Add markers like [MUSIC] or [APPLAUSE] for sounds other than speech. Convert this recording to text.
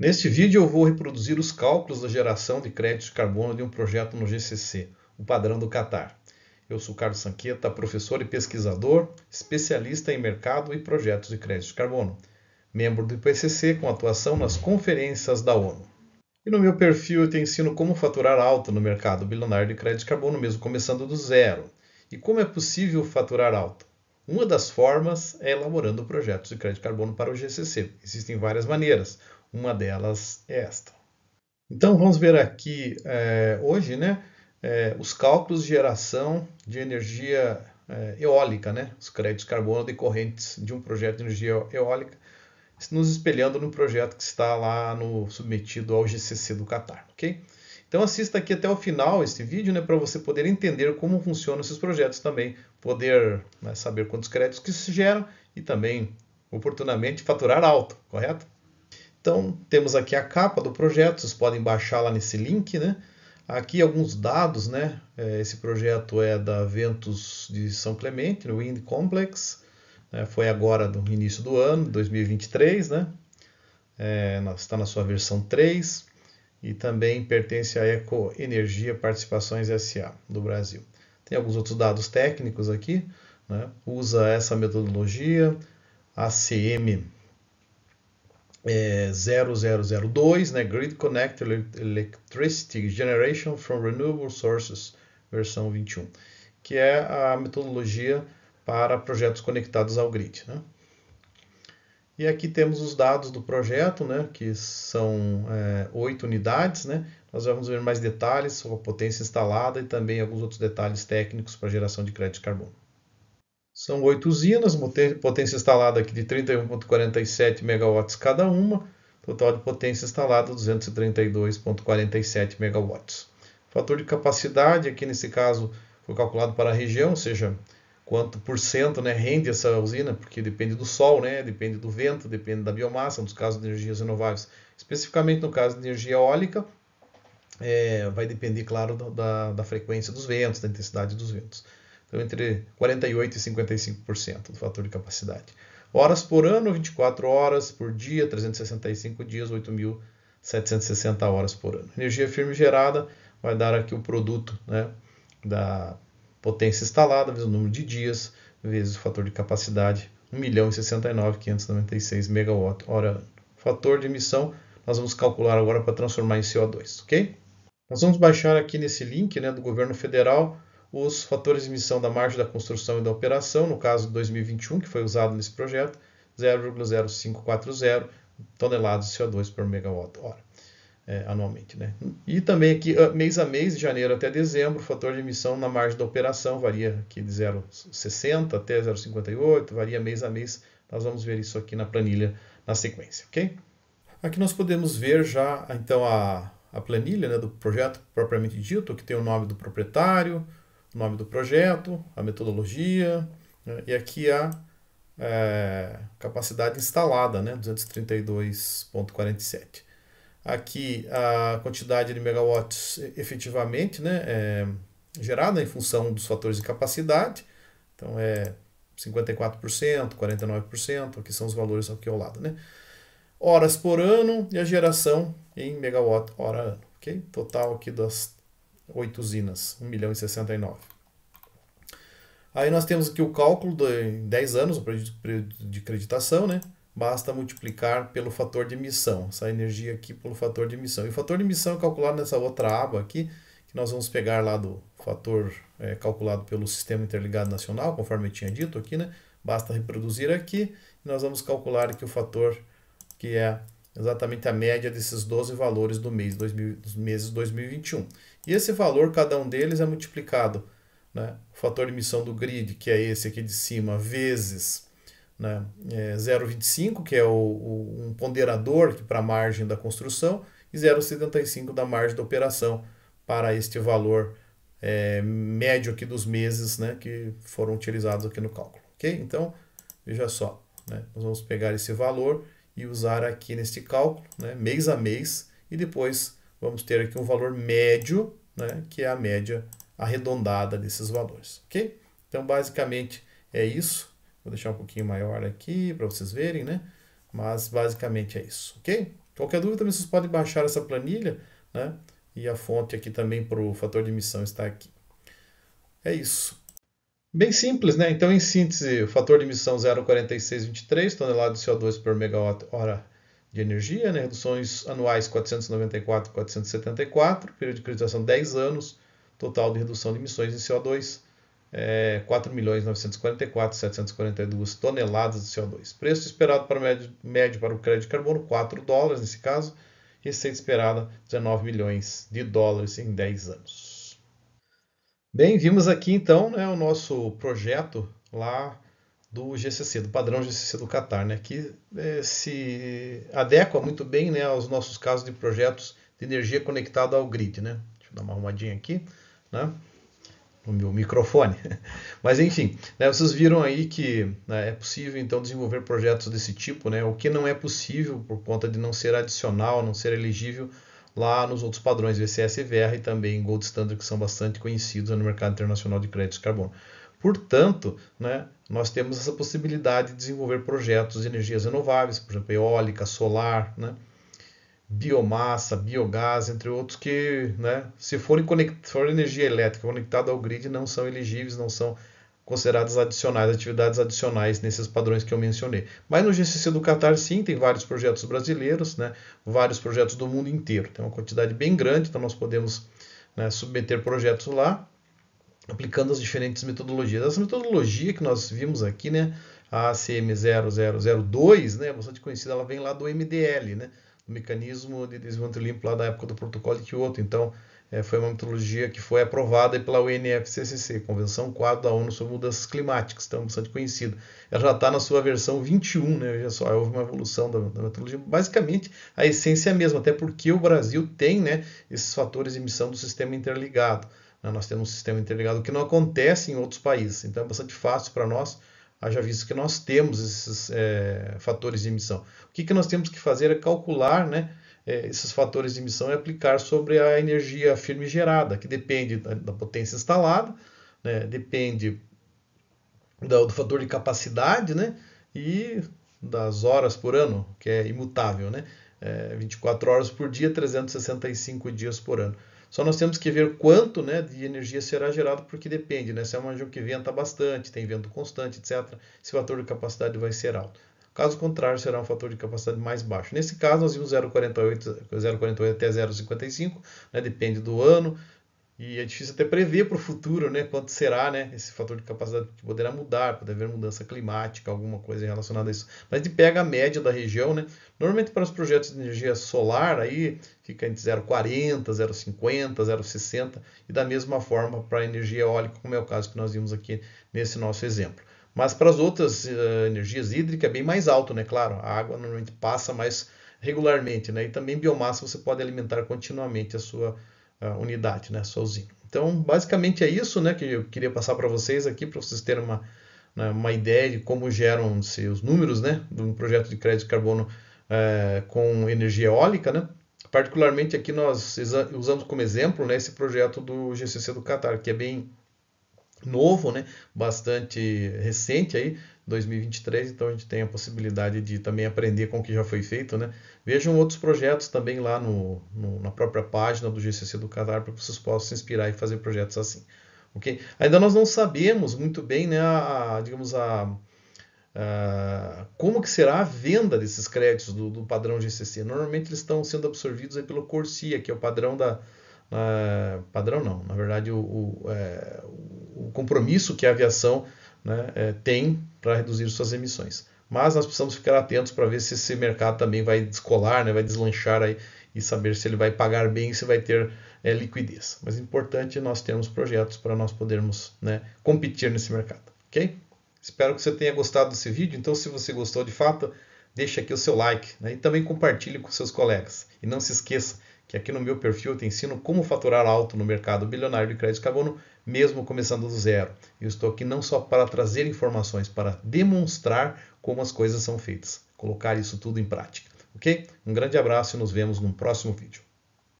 Neste vídeo eu vou reproduzir os cálculos da geração de crédito de carbono de um projeto no GCC, o padrão do Catar. Eu sou Carlos Sanqueta, professor e pesquisador, especialista em mercado e projetos de crédito de carbono, membro do IPCC com atuação nas conferências da ONU. E no meu perfil eu te ensino como faturar alto no mercado bilionário de crédito de carbono, mesmo começando do zero. E como é possível faturar alto? Uma das formas é elaborando projetos de crédito de carbono para o GCC. Existem várias maneiras. Uma delas é esta. Então vamos ver aqui é, hoje, né? É, os cálculos de geração de energia é, eólica, né? Os créditos carbono decorrentes de um projeto de energia eólica, nos espelhando no projeto que está lá no submetido ao GCC do Catar, ok? Então assista aqui até o final este vídeo, né, para você poder entender como funcionam esses projetos também, poder né, saber quantos créditos que se geram e também oportunamente faturar alto, correto? Então, temos aqui a capa do projeto, vocês podem baixar lá nesse link, né? Aqui alguns dados, né? É, esse projeto é da Ventus de São Clemente, no Wind Complex, né? foi agora no início do ano, 2023, né? É, está na sua versão 3 e também pertence à Eco Energia Participações SA do Brasil. Tem alguns outros dados técnicos aqui, né? usa essa metodologia, ACM é, 0002, né, Grid Connect Electricity Generation from Renewable Sources, versão 21, que é a metodologia para projetos conectados ao grid. Né? E aqui temos os dados do projeto, né, que são é, oito é, unidades. Né? Nós vamos ver mais detalhes sobre a potência instalada e também alguns outros detalhes técnicos para geração de crédito de carbono. São oito usinas, potência instalada aqui de 31,47 megawatts cada uma, total de potência instalada 232,47 megawatts. Fator de capacidade, aqui nesse caso, foi calculado para a região, ou seja, quanto por cento né, rende essa usina, porque depende do sol, né, depende do vento, depende da biomassa, nos casos de energias renováveis. Especificamente no caso de energia eólica, é, vai depender, claro, da, da, frequência dos ventos, da intensidade dos ventos então entre 48% e 55% do fator de capacidade. Horas por ano, 24 horas por dia, 365 dias, 8.760 horas por ano. Energia firme gerada vai dar aqui o produto né, da potência instalada, vezes o número de dias, vezes o fator de capacidade, 1.069.596 milhão e megawatt-hora. Fator de emissão nós vamos calcular agora para transformar em CO2, ok? Nós vamos baixar aqui nesse link né, do governo federal os fatores de emissão da margem da construção e da operação, no caso de 2021, que foi usado nesse projeto, 0,0540 toneladas de CO2 por megawatt-hora é, anualmente. Né? E também aqui, ah, mês a mês, de janeiro até dezembro, o fator de emissão na margem da operação varia aqui de 0,60 até 0,58, varia mês a mês. Nós vamos ver isso aqui na planilha na sequência, ok? Aqui nós podemos ver já, então, a, a planilha né, do projeto propriamente dito, que tem o nome do proprietário, o nome do projeto, a metodologia né? e aqui a é, capacidade instalada, né, 232.47. Aqui a quantidade de megawatts efetivamente né, é, gerada em função dos fatores de capacidade, então é 54%, 49%, aqui são os valores aqui ao lado. Né? Horas por ano e a geração em megawatt hora ano. Ok, Total aqui das 8 usinas, 1 milhão e 69. Aí nós temos aqui o cálculo de 10 anos, o período de creditação, né? Basta multiplicar pelo fator de emissão, essa energia aqui pelo fator de emissão. E o fator de emissão é calculado nessa outra aba aqui, que nós vamos pegar lá do fator é, calculado pelo Sistema Interligado Nacional, conforme eu tinha dito aqui, né? Basta reproduzir aqui e nós vamos calcular aqui o fator que é exatamente a média desses 12 valores do mês 2000, dos meses 2021. E esse valor, cada um deles, é multiplicado. Né? O fator de emissão do grid, que é esse aqui de cima, vezes né? é 0,25, que é o, o, um ponderador para a margem da construção, e 0,75 da margem da operação para este valor é, médio aqui dos meses né? que foram utilizados aqui no cálculo. Okay? Então, veja só, né? nós vamos pegar esse valor e usar aqui neste cálculo, né, mês a mês, e depois vamos ter aqui um valor médio, né, que é a média arredondada desses valores, ok? Então, basicamente, é isso. Vou deixar um pouquinho maior aqui para vocês verem, né? Mas, basicamente, é isso, ok? Qualquer dúvida, também vocês podem baixar essa planilha, né? E a fonte aqui também para o fator de emissão está aqui. É isso. Bem simples, né? Então, em síntese, o fator de emissão 0,4623 toneladas de CO2 por megawatt-hora de energia, né? reduções anuais 494 474, período de utilização 10 anos, total de redução de emissões de CO2 é, 4.944.742 toneladas de CO2. Preço esperado para médio, médio para o crédito de carbono 4 dólares nesse caso, receita esperada 19 milhões de dólares em 10 anos. Bem, vimos aqui então né, o nosso projeto lá do GCC, do padrão GCC do Qatar, né, que é, se adequa muito bem né, aos nossos casos de projetos de energia conectada ao grid. Né? Deixa eu dar uma arrumadinha aqui né, no meu microfone. [LAUGHS] Mas enfim, né, vocês viram aí que né, é possível então desenvolver projetos desse tipo, né, o que não é possível por conta de não ser adicional, não ser elegível lá nos outros padrões VCS e VR e também Gold Standard, que são bastante conhecidos no mercado internacional de créditos de carbono. Portanto, né, nós temos essa possibilidade de desenvolver projetos de energias renováveis, por exemplo, eólica, solar, né, biomassa, biogás, entre outros, que né, se forem, conect... forem energia elétrica conectada ao grid, não são elegíveis, não são consideradas adicionais, atividades adicionais nesses padrões que eu mencionei. Mas no GCC do Catar, sim, tem vários projetos brasileiros, né, vários projetos do mundo inteiro. Tem uma quantidade bem grande, então nós podemos né, submeter projetos lá, aplicando as diferentes metodologias. Essa metodologia que nós vimos aqui, né, a ACM0002, né, bastante conhecida, ela vem lá do MDL, né, mecanismo de desenvolvimento limpo lá da época do protocolo de Kyoto. Então, é, foi uma metodologia que foi aprovada pela UNFCCC, Convenção Quadro da ONU sobre Mudanças Climáticas, então bastante conhecida. Ela já está na sua versão 21, né? Veja só, houve uma evolução da, da, metodologia. Basicamente, a essência é a mesma, até porque o Brasil tem né, esses fatores de emissão do sistema interligado. Né? Nós temos um sistema interligado que não acontece em outros países, então é bastante fácil para nós Haja visto que nós temos esses é, fatores de emissão. O que, que nós temos que fazer é calcular né, é, esses fatores de emissão e aplicar sobre a energia firme gerada, que depende da, da potência instalada, né, depende do, do fator de capacidade né, e das horas por ano, que é imutável, né? É, 24 horas por dia, 365 dias por ano. Só nós temos que ver quanto né, de energia será gerado, porque depende, né? Se é uma região que venta bastante, tem vento constante, etc., esse fator de capacidade vai ser alto. Caso contrário, será um fator de capacidade mais baixo. Nesse caso, nós vimos 0,48 até 0,55, né? depende do ano, e é difícil até prever para o futuro, né? Quanto será, né? Esse fator de capacidade que poderá mudar, pode haver mudança climática, alguma coisa relacionada a isso. Mas de pega a média da região, né? Normalmente para os projetos de energia solar, aí fica entre 0,40, 0,50, 0,60 e da mesma forma para a energia eólica, como é o caso que nós vimos aqui nesse nosso exemplo. Mas para as outras uh, energias hídricas é bem mais alto, né? Claro, a água normalmente passa mais regularmente, né? E também biomassa você pode alimentar continuamente a sua unidade, né, sozinho. Então, basicamente é isso, né, que eu queria passar para vocês aqui para vocês terem uma né, uma ideia de como geram-se os números, né, de um projeto de crédito de carbono eh, com energia eólica, né. Particularmente aqui nós usamos como exemplo né, esse projeto do GCC do Catar, que é bem novo, né? bastante recente aí, 2023, então a gente tem a possibilidade de também aprender com o que já foi feito. Né? Vejam outros projetos também lá no, no na própria página do GCC do Cadar para que vocês possam se inspirar e fazer projetos assim. Okay? Ainda nós não sabemos muito bem né, a, a digamos, a, como que será a venda desses créditos do, do padrão GCC. Normalmente eles estão sendo absorvidos pelo Corsia, que é o padrão da, ah, padrão não, na verdade, o, o, é, o compromisso que a aviação né, é, tem para reduzir suas emissões. Mas nós precisamos ficar atentos para ver se esse mercado também vai descolar, né, vai deslanchar aí, e saber se ele vai pagar bem e se vai ter é, liquidez. Mas é importante nós termos projetos para nós podermos né, competir nesse mercado, ok? Espero que você tenha gostado desse vídeo. Então, se você gostou de fato, deixe aqui o seu like né, e também compartilhe com seus colegas. E não se esqueça, que aqui no meu perfil eu te ensino como faturar alto no mercado bilionário de crédito carbono, mesmo começando do zero. Eu estou aqui não só para trazer informações, para demonstrar como as coisas são feitas, colocar isso tudo em prática. Ok? Um grande abraço e nos vemos no próximo vídeo.